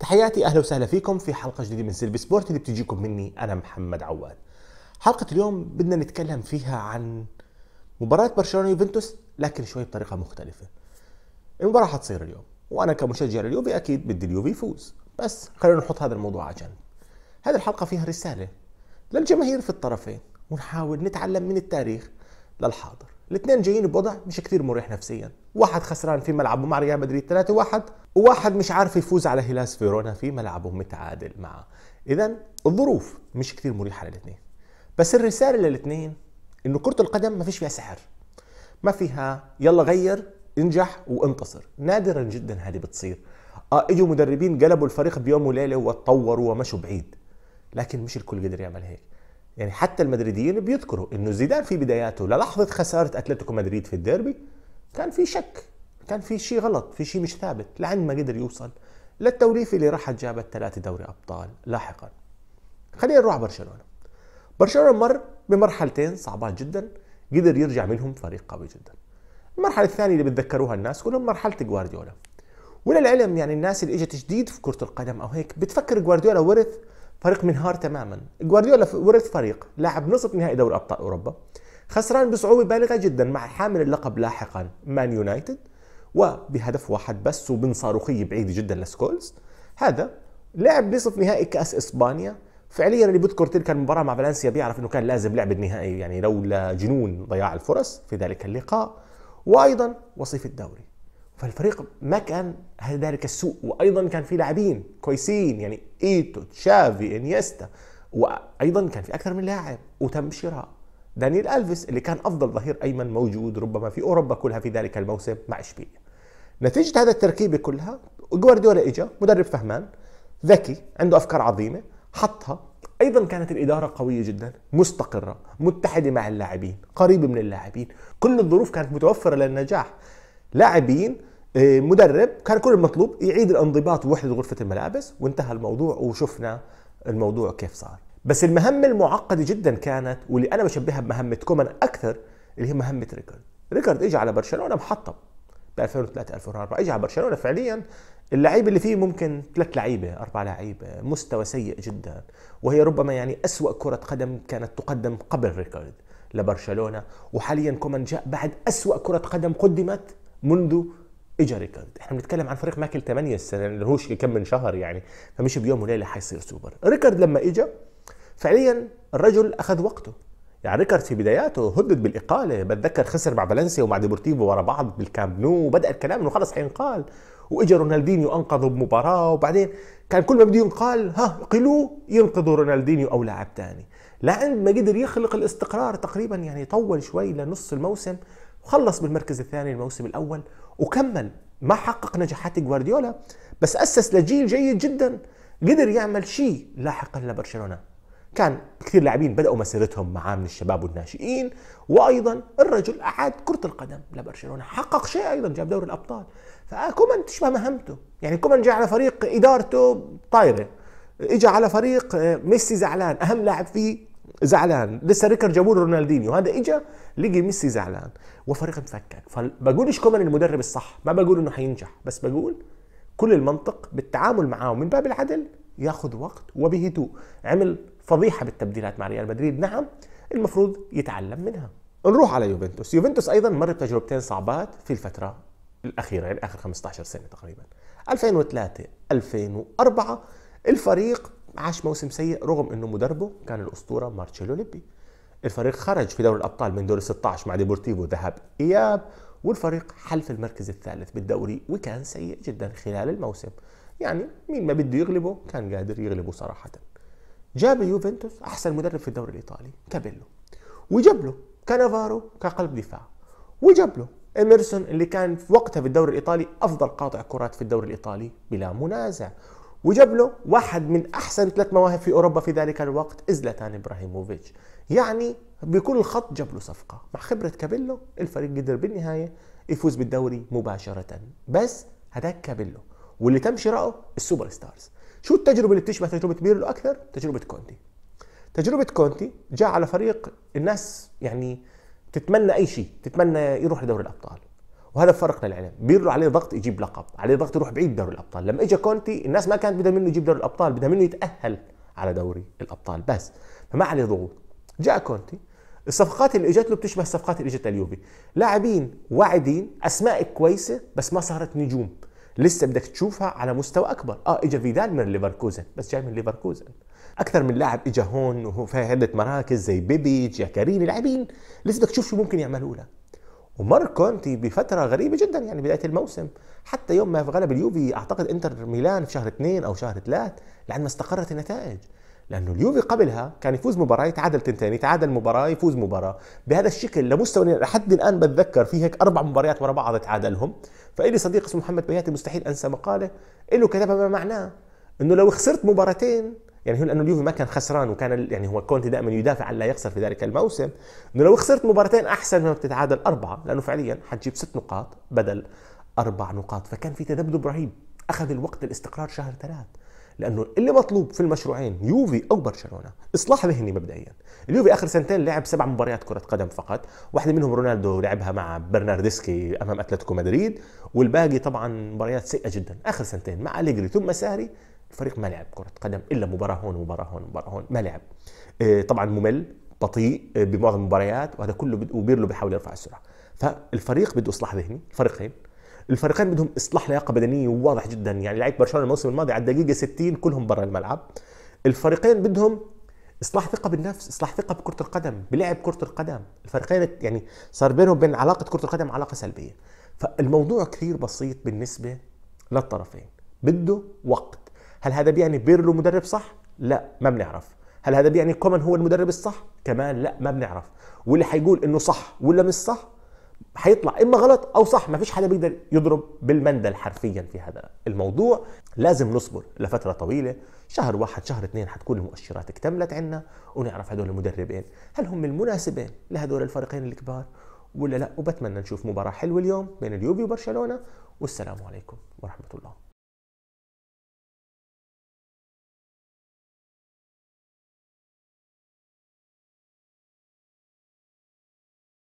تحياتي اهلا وسهلا فيكم في حلقه جديده من سيلفي سبورت اللي بتجيكم مني انا محمد عواد. حلقه اليوم بدنا نتكلم فيها عن مباراه برشلونه يوفنتوس لكن شوي بطريقه مختلفه. المباراه حتصير اليوم وانا كمشجع لليوفي اكيد بدي اليوفي يفوز بس خلينا نحط هذا الموضوع على جنب. هذه الحلقه فيها رساله للجماهير في الطرفين ونحاول نتعلم من التاريخ للحاضر. الاثنين جايين بوضع مش كثير مريح نفسيا، واحد خسران في ملعبه مع ريال مدريد 3-1 وواحد مش عارف يفوز على هيلاس فيرونا في ملعبه متعادل معه اذا الظروف مش كثير مريحه للاثنين بس الرساله للاثنين انه كره القدم ما فيش فيها سحر ما فيها يلا غير انجح وانتصر نادرا جدا هذه بتصير اه اجوا مدربين قلبوا الفريق بيوم وليله وتطوروا ومشوا بعيد لكن مش الكل قدر يعمل هيك يعني حتى المدريديين بيذكروا انه زيدان في بداياته للحظه خساره اتلتيكو مدريد في الديربي كان في شك كان في شيء غلط في شيء مش ثابت لعند ما قدر يوصل للتوليفه اللي راحت جابت ثلاثه دوري ابطال لاحقا خلينا نروح برشلونه برشلونه مر بمرحلتين صعبات جدا قدر يرجع منهم فريق قوي جدا المرحله الثانيه اللي بتذكروها الناس كلهم مرحله جوارديولا وللعلم يعني الناس اللي اجت جديد في كره القدم او هيك بتفكر جوارديولا ورث فريق منهار تماما جوارديولا ورث فريق لاعب نصف نهائي دوري ابطال اوروبا خسران بصعوبه بالغه جدا مع حامل اللقب لاحقا مان يونايتد وبهدف واحد بس وبن صاروخيه بعيده جدا لسكولز هذا لعب نصف نهائي كاس اسبانيا فعليا اللي بيذكر تلك المباراه مع فالنسيا بيعرف انه كان لازم لعب النهائي يعني لولا جنون ضياع الفرص في ذلك اللقاء وايضا وصيف الدوري فالفريق ما كان ذلك السوء وايضا كان في لاعبين كويسين يعني ايتو تشافي انيستا وايضا كان في اكثر من لاعب وتم شراء دانيال الفيس اللي كان افضل ظهير ايمن موجود ربما في اوروبا كلها في ذلك الموسم مع اشبيليه نتيجه هذا التركيبه كلها جوارديولا اجى مدرب فهمان ذكي عنده افكار عظيمه حطها ايضا كانت الاداره قويه جدا مستقره متحده مع اللاعبين قريبه من اللاعبين كل الظروف كانت متوفره للنجاح لاعبين آه، مدرب كان كل المطلوب يعيد الانضباط ووحدة غرفه الملابس وانتهى الموضوع وشفنا الموضوع كيف صار بس المهمة المعقدة جدا كانت واللي أنا بشبهها بمهمة كومان أكثر اللي هي مهمة ريكارد ريكارد إجى على برشلونة محطم ب 2003 2004 اجى على برشلونه فعليا اللعيبه اللي فيه ممكن ثلاث لعيبه اربع لعيبه مستوى سيء جدا وهي ربما يعني أسوأ كره قدم كانت تقدم قبل ريكارد لبرشلونه وحاليا كومان جاء بعد أسوأ كره قدم قدمت منذ اجى ريكارد احنا بنتكلم عن فريق ماكل 8 السنه اللي هوش كم من شهر يعني فمش بيوم وليله حيصير سوبر ريكارد لما اجى فعليا الرجل اخذ وقته يعني ريكارد في بداياته هدد بالاقاله بتذكر خسر مع فالنسيا ومع ديبورتيفو ورا بعض بالكامب نو وبدا الكلام انه خلص حينقال واجا رونالدينيو انقذه بمباراه وبعدين كان كل ما بده ينقال ها قلوه ينقذوا رونالدينيو او لاعب ثاني لعند ما قدر يخلق الاستقرار تقريبا يعني طول شوي لنص الموسم وخلص بالمركز الثاني الموسم الاول وكمل ما حقق نجاحات جوارديولا بس اسس لجيل جيد جدا قدر يعمل شيء لاحقا لبرشلونه كان كثير لاعبين بدأوا مسيرتهم معاه من الشباب والناشئين وأيضا الرجل أعاد كرة القدم لبرشلونة حقق شيء أيضا جاب دوري الأبطال فكومان تشبه مهمته يعني كومان جاء على فريق إدارته طايرة إجا على فريق آه، ميسي زعلان أهم لاعب فيه زعلان لسه ريكر جابوا له رونالدينيو هذا إجا لقي ميسي زعلان وفريق مفكك فبقولش كومان المدرب الصح ما بقول انه حينجح بس بقول كل المنطق بالتعامل معاه من باب العدل ياخذ وقت وبهدوء عمل فضيحه بالتبديلات مع ريال مدريد نعم المفروض يتعلم منها نروح على يوفنتوس يوفنتوس ايضا مر بتجربتين صعبات في الفتره الاخيره يعني اخر 15 سنه تقريبا 2003 2004 الفريق عاش موسم سيء رغم انه مدربه كان الاسطوره مارتشيلو ليبي الفريق خرج في دوري الابطال من دور 16 مع ديبورتيفو ذهب اياب والفريق حل في المركز الثالث بالدوري وكان سيء جدا خلال الموسم يعني مين ما بده يغلبه كان قادر يغلبه صراحه جاب يوفنتوس احسن مدرب في الدوري الايطالي كابيلو وجاب له كانافارو كقلب دفاع وجاب له اميرسون اللي كان في وقتها في الدوري الايطالي افضل قاطع كرات في الدوري الايطالي بلا منازع وجاب له واحد من احسن ثلاث مواهب في اوروبا في ذلك الوقت ازلتان ابراهيموفيتش يعني بكل خط جاب له صفقه مع خبره كابيلو الفريق قدر بالنهايه يفوز بالدوري مباشره بس هذاك كابيلو واللي تم شراؤه السوبر ستارز شو التجربه اللي بتشبه تجربه بيرلو اكثر تجربه كونتي تجربه كونتي جاء على فريق الناس يعني تتمنى اي شيء تتمنى يروح لدوري الابطال وهذا فرقنا للعلم بيرلو عليه ضغط يجيب لقب عليه ضغط يروح بعيد دوري الابطال لما اجى كونتي الناس ما كانت بدها منه يجيب دوري الابطال بدها منه يتاهل على دوري الابطال بس فما عليه ضغوط جاء كونتي الصفقات اللي اجت له بتشبه الصفقات اللي اجت لليوفي لاعبين واعدين اسماء كويسه بس ما صارت نجوم لسه بدك تشوفها على مستوى اكبر اه اجى فيدال من ليفركوزن بس جاي من ليفركوزن اكثر من لاعب اجى هون وهو في عده مراكز زي بيبي كارين لاعبين لسه بدك تشوف شو ممكن يعملوا له ومر كونتي بفتره غريبه جدا يعني بدايه الموسم حتى يوم ما غلب اليوفي اعتقد انتر ميلان في شهر اثنين او شهر ثلاث لعند ما استقرت النتائج لانه اليوفي قبلها كان يفوز مباراه يتعادل تنتين يتعادل مباراه يفوز مباراه بهذا الشكل لمستوى لحد الان بتذكر في هيك اربع مباريات ورا بعض تعادلهم فإلي صديق اسمه محمد بياتي مستحيل انسى مقاله له كتبها ما معناه انه لو خسرت مباراتين يعني هو لانه اليوفي ما كان خسران وكان يعني هو كونتي دائما يدافع عن لا يخسر في ذلك الموسم انه لو خسرت مباراتين احسن من بتتعادل اربعه لانه فعليا حتجيب ست نقاط بدل اربع نقاط فكان في تذبذب رهيب اخذ الوقت الاستقرار شهر ثلاث لانه اللي مطلوب في المشروعين يوفي او برشلونه اصلاح ذهني مبدئيا اليوفي اخر سنتين لعب سبع مباريات كره قدم فقط واحده منهم رونالدو لعبها مع برناردسكي امام اتلتيكو مدريد والباقي طبعا مباريات سيئه جدا اخر سنتين مع اليجري ثم ساري الفريق ما لعب كره قدم الا مباراه هون ومباراه هون ومباراه هون ما لعب آه، طبعا ممل بطيء آه، بمعظم المباريات وهذا كله وبيرلو بيحاول يرفع السرعه فالفريق بده اصلاح ذهني الفريقين الفريقين بدهم اصلاح لياقه بدنيه واضح جدا يعني لعيبه برشلونه الموسم الماضي على الدقيقه 60 كلهم برا الملعب الفريقين بدهم اصلاح ثقه بالنفس اصلاح ثقه بكره القدم بلعب كره القدم الفريقين يعني صار بينهم وبين علاقه كره القدم علاقه سلبيه فالموضوع كثير بسيط بالنسبه للطرفين بده وقت هل هذا بيعني بيرلو مدرب صح لا ما بنعرف هل هذا بيعني كومان هو المدرب الصح كمان لا ما بنعرف واللي حيقول انه صح ولا مش صح هيطلع اما غلط او صح ما فيش حدا بيقدر يضرب بالمندل حرفيا في هذا الموضوع لازم نصبر لفتره طويله شهر واحد شهر اثنين حتكون المؤشرات اكتملت عنا ونعرف هدول المدربين هل هم المناسبين لهدول الفريقين الكبار ولا لا وبتمنى نشوف مباراه حلوه اليوم بين اليوفي وبرشلونه والسلام عليكم ورحمه الله